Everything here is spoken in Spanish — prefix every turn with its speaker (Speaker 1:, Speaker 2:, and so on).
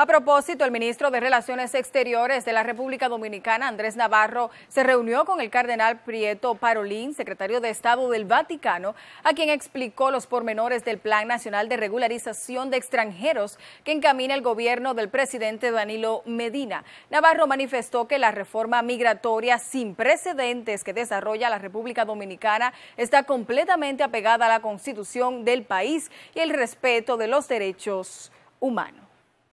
Speaker 1: A propósito, el ministro de Relaciones Exteriores de la República Dominicana, Andrés Navarro, se reunió con el cardenal Prieto Parolín, secretario de Estado del Vaticano, a quien explicó los pormenores del Plan Nacional de Regularización de Extranjeros que encamina el gobierno del presidente Danilo Medina. Navarro manifestó que la reforma migratoria sin precedentes que desarrolla la República Dominicana está completamente apegada a la constitución del país y el respeto de los derechos humanos.